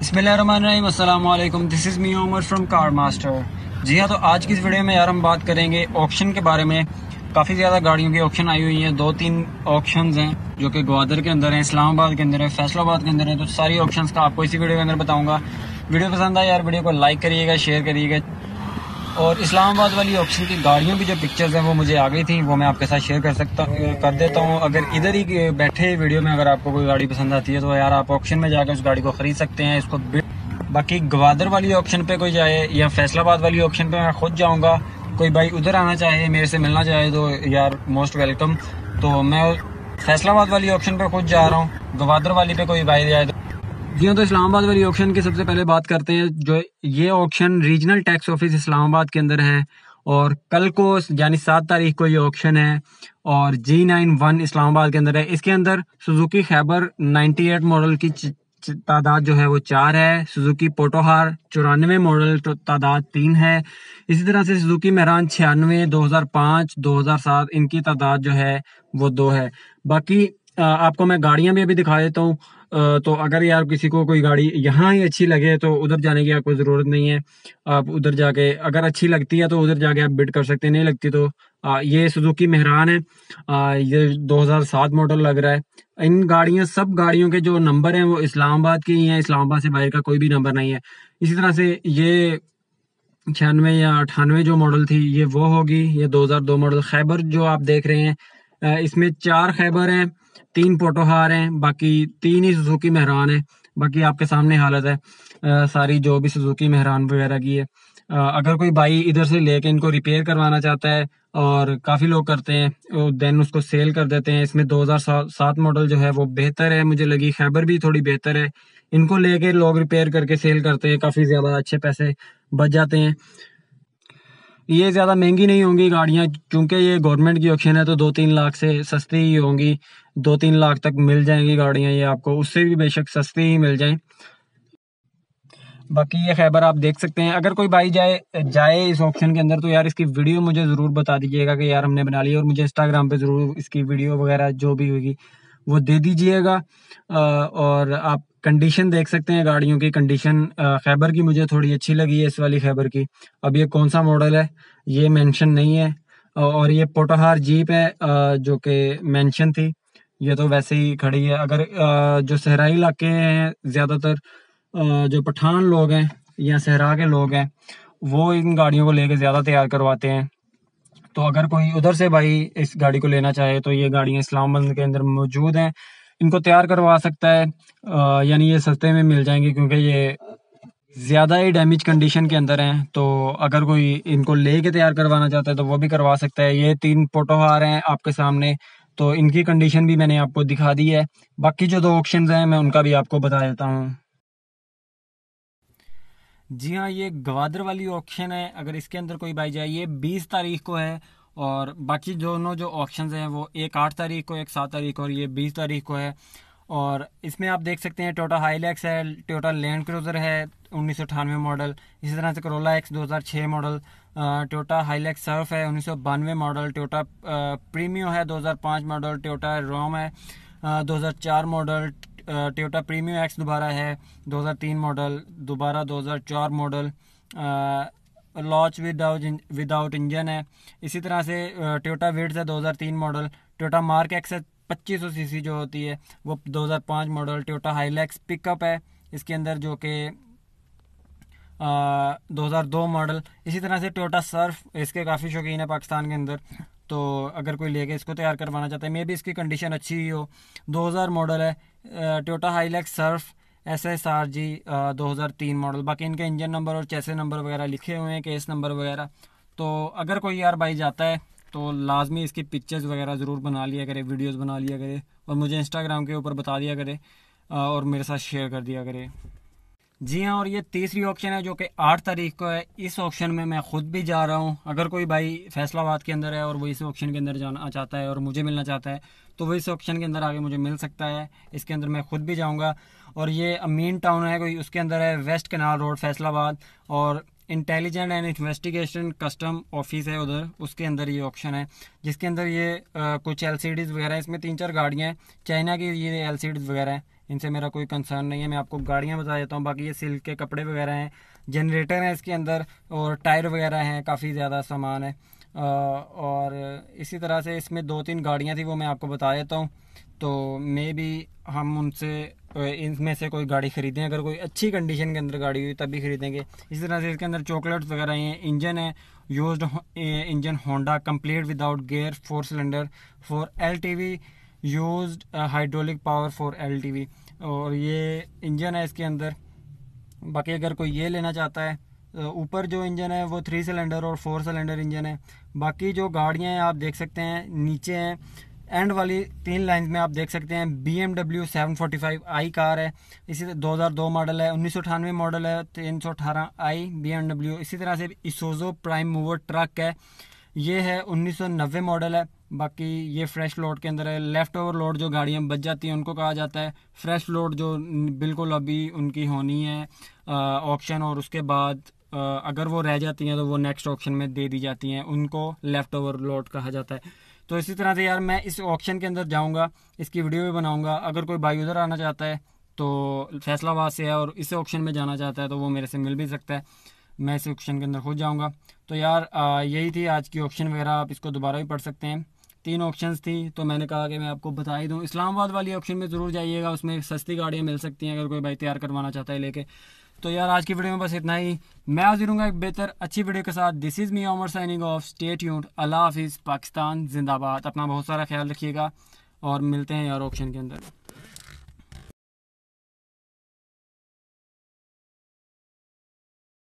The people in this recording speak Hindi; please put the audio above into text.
बसमिलकुम this is me Umar from car master जी हाँ तो आज की इस वीडियो में यार हम बात करेंगे ऑप्शन के बारे में काफ़ी ज़्यादा गाड़ियों की ऑप्शन आई हुई हैं दो तीन ऑप्शन हैं जो कि ग्वादर के अंदर हैं इस्लामाबाद के अंदर है फैसलाबाद के अंदर है तो सारी ऑप्शन का आपको इसी वीडियो के अंदर बताऊँगा वीडियो पसंद आए यार वीडियो को लाइक करिएगा शेयर करिएगा और इस्लामाबाद वाली ऑप्शन की गाड़ियों की जो पिक्चर्स हैं वो मुझे आ गई थी वो मैं आपके साथ शेयर कर सकता कर देता हूँ अगर इधर ही बैठे वीडियो में अगर आपको कोई गाड़ी पसंद आती है तो यार आप ऑप्शन में जाकर उस गाड़ी को खरीद सकते हैं इसको बाकी गवादर वाली ऑप्शन पे कोई जाए या फैसलाबाद वाली ऑप्शन पे मैं खुद जाऊँगा कोई भाई उधर आना चाहे मेरे से मिलना चाहे तो यार मोस्ट वेलकम तो मैं फैसलाबाद वाली ऑप्शन पर खुद जा रहा हूँ गवादर वाली पे कोई भाई जाए तो जी तो इस्लामाबाद वाली ऑप्शन की सबसे पहले बात करते हैं जो ये option regional tax office Islamabad के अंदर है और कल को यानी सात तारीख को ये ऑप्शन है और जी नाइन वन इस्लामाबाद के अंदर है इसके अंदर Suzuki Khyber ninety eight model की तादाद जो है वो चार है सुजुकी पोटोहार चौरानवे मॉडल तो तादाद तीन है इसी तरह से सुजुकी मेहरान छियानवे दो हज़ार पाँच दो हज़ार सात इनकी तादाद जो है वो दो है बाकी आपको मैं गाड़ियाँ भी अभी दिखा देता हूँ तो अगर यार किसी को कोई गाड़ी यहाँ ही अच्छी लगे तो उधर जाने की आपको ज़रूरत नहीं है आप उधर जाके अगर अच्छी लगती है तो उधर जाके आप बिड कर सकते हैं नहीं लगती तो आ, ये सुजुकी मेहरान है आ, ये 2007 मॉडल लग रहा है इन गाड़ियाँ सब गाड़ियों के जो नंबर हैं वो इस्लामाबाद के ही हैं इस्लामाबाद से बाहर का कोई भी नंबर नहीं है इसी तरह से ये छियानवे या अठानवे जो मॉडल थी ये वो होगी ये 2002 मॉडल खैबर जो आप देख रहे हैं इसमें चार खैबर हैं तीन पोटोहार हैं बाकी तीन ही सुजुकी मेहरान है बाकी आपके सामने हालत है आ, सारी जो भी सुजुकी मेहरान वगैरह की है आ, अगर कोई भाई इधर से लेके इनको रिपेयर करवाना चाहता है और काफ़ी लोग करते हैं देन उसको सेल कर देते हैं इसमें 2007 मॉडल जो है वो बेहतर है मुझे लगी खैबर भी थोड़ी बेहतर है इनको लेके लोग रिपेयर करके सेल करते हैं काफ़ी ज़्यादा अच्छे पैसे बच जाते हैं ये ज़्यादा महंगी नहीं होंगी गाड़ियाँ क्योंकि ये गवर्नमेंट की ऑप्शन है तो दो तीन लाख से सस्ती ही होंगी दो तीन लाख तक मिल जाएंगी गाड़ियाँ ये आपको उससे भी बेशक सस्ती ही मिल जाए बाकी ये खैबर आप देख सकते हैं अगर कोई भाई जाए जाए इस ऑप्शन के अंदर तो यार इसकी वीडियो मुझे ज़रूर बता दीजिएगा कि यार हमने बना ली और मुझे इंस्टाग्राम पे ज़रूर इसकी वीडियो वगैरह जो भी होगी वो दे दीजिएगा और आप कंडीशन देख सकते हैं गाड़ियों की कंडीशन खैबर की मुझे थोड़ी अच्छी लगी है इस वाली खैबर की अब ये कौन सा मॉडल है ये मेंशन नहीं है और ये पोटोहार जीप है जो कि मेंशन थी ये तो वैसे ही खड़ी है अगर जो सहराई इलाके हैं ज़्यादातर जो पठान लोग हैं या सहरा के लोग हैं वो इन गाड़ियों को लेके ज़्यादा तैयार करवाते हैं तो अगर कोई उधर से भाई इस गाड़ी को लेना चाहे तो ये गाड़ियाँ इस्लामाबाद के अंदर मौजूद हैं इनको तैयार करवा सकता है यानी ये सस्ते में मिल जाएंगे क्योंकि ये ज़्यादा ही डैमेज कंडीशन के अंदर हैं तो अगर कोई इनको ले के तैयार करवाना चाहता है तो वो भी करवा सकता है ये तीन पोटोहार हैं आपके सामने तो इनकी कंडीशन भी मैंने आपको दिखा दी है बाकी जो दो ऑप्शन हैं मैं उनका भी आपको बता देता हूँ जी हाँ ये गवादर वाली ऑप्शन है अगर इसके अंदर कोई बाई जाए ये बीस तारीख को है और बाकी दोनों जो ऑप्शन हैं वो एक आठ तारीख को एक सात तारीख को और ये बीस तारीख को है और इसमें आप देख सकते हैं टोटा हाईलैक्स है टोटा लैंड क्रूज़र है उन्नीस मॉडल इसी तरह से Corolla X 2006 model Toyota Hilux surf है उन्नीस मॉडल टोटा प्रीमियो है 2005 मॉडल टोटा रोम है 2004 मॉडल टोयोटा प्रीमियो एक्स दोबारा है 2003 मॉडल दोबारा 2004 model launch without without engine है इसी तरह से टोयोटा विड्स है 2003 मॉडल टोयोटा मार्क एक्स है पच्चीस सौ सी जो होती है वो 2005 मॉडल टोयोटा हाईलैक्स पिकअप है इसके अंदर जो कि दो हज़ार दो मॉडल इसी तरह से टोयोटा सर्फ इसके काफ़ी शौकीन है पाकिस्तान के अंदर तो अगर कोई लेके इसको तैयार करवाना चाहता है मे भी इसकी कंडीशन अच्छी ही हो 2000 मॉडल है Toyota Hilux surf S S R G दो हज़ार तीन मॉडल बाकी इनके इंजन नंबर और चैसे नंबर वगैरह लिखे हुए हैं केस नंबर वगैरह तो अगर कोई यार बाइक जाता है तो लाजमी इसकी पिक्चर्स वगैरह ज़रूर बना लिया करे वीडियोस बना लिया करे और मुझे इंस्टाग्राम के ऊपर बता दिया करे और मेरे साथ शेयर कर दिया करे जी हाँ और ये तीसरी ऑप्शन है जो कि आठ तारीख को है इस ऑप्शन में मैं खुद भी जा रहा हूँ अगर कोई भाई फैसलाबाद के अंदर है और वो इस ऑप्शन के अंदर जाना चाहता है और मुझे मिलना चाहता है तो वो इस ऑप्शन के अंदर आगे मुझे मिल सकता है इसके अंदर मैं खुद भी जाऊँगा और ये अमीन टाउन है कोई उसके अंदर है वेस्ट कनाल रोड फैसलाबाद और intelligent and investigation custom office है उधर उसके अंदर ये ऑप्शन है जिसके अंदर ये आ, कुछ एल वगैरह इसमें तीन चार गाड़ियाँ हैं चाइना की ये एल वगैरह हैं इनसे मेरा कोई कंसर्न नहीं है मैं आपको गाड़ियाँ बता देता हूँ बाकी ये सिल्क के कपड़े वगैरह हैं जनरेटर हैं इसके अंदर और टायर वगैरह हैं काफ़ी ज़्यादा सामान है और इसी तरह से इसमें दो तीन गाड़ियाँ थी वो मैं आपको बता देता हूँ तो मे भी हम उनसे इनमें से कोई गाड़ी ख़रीदें अगर कोई अच्छी कंडीशन के अंदर गाड़ी हुई तभी ख़रीदेंगे इसी तरह से इसके अंदर चॉकलेट्स वगैरह हैं इंजन है used engine Honda complete without gear four cylinder four L T V use hydraulic power four L और ये इंजन है इसके अंदर बाकी अगर कोई ये लेना चाहता है ऊपर जो इंजन है वो थ्री सिलेंडर और फोर सिलेंडर इंजन है बाकी जो गाड़ियाँ हैं आप देख सकते हैं नीचे हैं एंड वाली तीन लाइन में आप देख सकते हैं B M W seven forty five i car है इसी तरह दो हज़ार दो मॉडल है उन्नीस सौ अठानवे मॉडल है तीन सौ अठारह आई बी एम डब्ल्यू इसी तरह से इसोजो प्राइम मूवर ट्रक है ये है उन्नीस सौ नब्बे मॉडल है बाकी ये फ्रेश लोड के अंदर है लेफ़्ट ओवर लोड जो गाड़ियाँ बच जाती हैं उनको कहा जाता है फ्रेश लोड जो बिल्कुल अभी उनकी होनी है ऑप्शन और उसके बाद आ, अगर वो रह जाती हैं तो वो नेक्स्ट ऑप्शन में दे दी जाती हैं उनको लेफ़्ट ओवर लोड कहा जाता है तो इसी तरह से यार मैं इस ऑप्शन के अंदर जाऊँगा इसकी वीडियो भी बनाऊँगा अगर कोई भाई उधर आना चाहता है तो फैसलाबाद से है और इस ऑप्शन में जाना चाहता है तो वो मेरे से मिल भी सकता है मैं इस ऑप्शन के अंदर खुद जाऊँगा तो यार आ, यही थी आज की ऑप्शन वगैरह आप इसको दोबारा भी पढ़ सकते हैं तीन ऑप्शन थी तो मैंने कहा कि मैं आपको बता ही दूँ इस्लामाबाद वाली ऑप्शन में ज़रूर जाइएगा उसमें सस्ती गाड़ियाँ मिल सकती हैं अगर कोई भाई तैयार करवाना चाहता है लेके तो यार आज की वीडियो में बस इतना ही मैं हाजिर हूँ एक बेहतर अच्छी वीडियो के साथ this is me Omar signing off state unit Allah हाफिज़ पाकिस्तान जिंदाबाद अपना बहुत सारा ख्याल रखिएगा और मिलते हैं यार ऑप्शन के अंदर